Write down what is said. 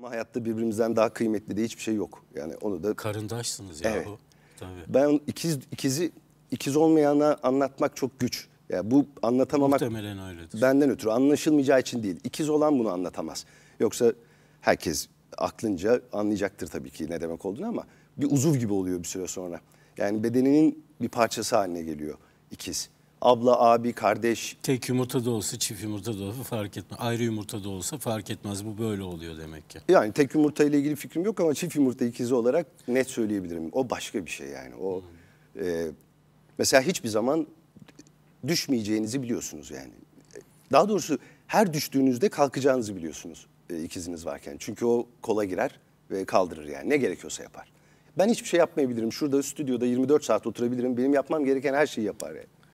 Ama hayatta birbirimizden daha kıymetli de hiçbir şey yok. Yani onu da... Karındaşsınız ya Evet. Tabii. Ben ikiz, ikizi ikiz olmayana anlatmak çok güç. Yani bu anlatamamak Muhtemelen öyledir. benden ötürü anlaşılmayacağı için değil. İkiz olan bunu anlatamaz. Yoksa herkes aklınca anlayacaktır tabii ki ne demek olduğunu ama bir uzuv gibi oluyor bir süre sonra. Yani bedeninin bir parçası haline geliyor ikiz abla, abi, kardeş. Tek yumurta da olsa, çift yumurta da olsa fark etmez. Ayrı yumurta da olsa fark etmez. Bu böyle oluyor demek ki. Yani tek yumurta ile ilgili fikrim yok ama çift yumurta ikizi olarak net söyleyebilirim. O başka bir şey yani. O hmm. e, mesela hiçbir zaman düşmeyeceğinizi biliyorsunuz yani. Daha doğrusu her düştüğünüzde kalkacağınızı biliyorsunuz e, ikiziniz varken. Çünkü o kola girer ve kaldırır yani. Ne gerekiyorsa yapar. Ben hiçbir şey yapmayabilirim. Şurada stüdyoda 24 saat oturabilirim. Benim yapmam gereken her şeyi yapar yani.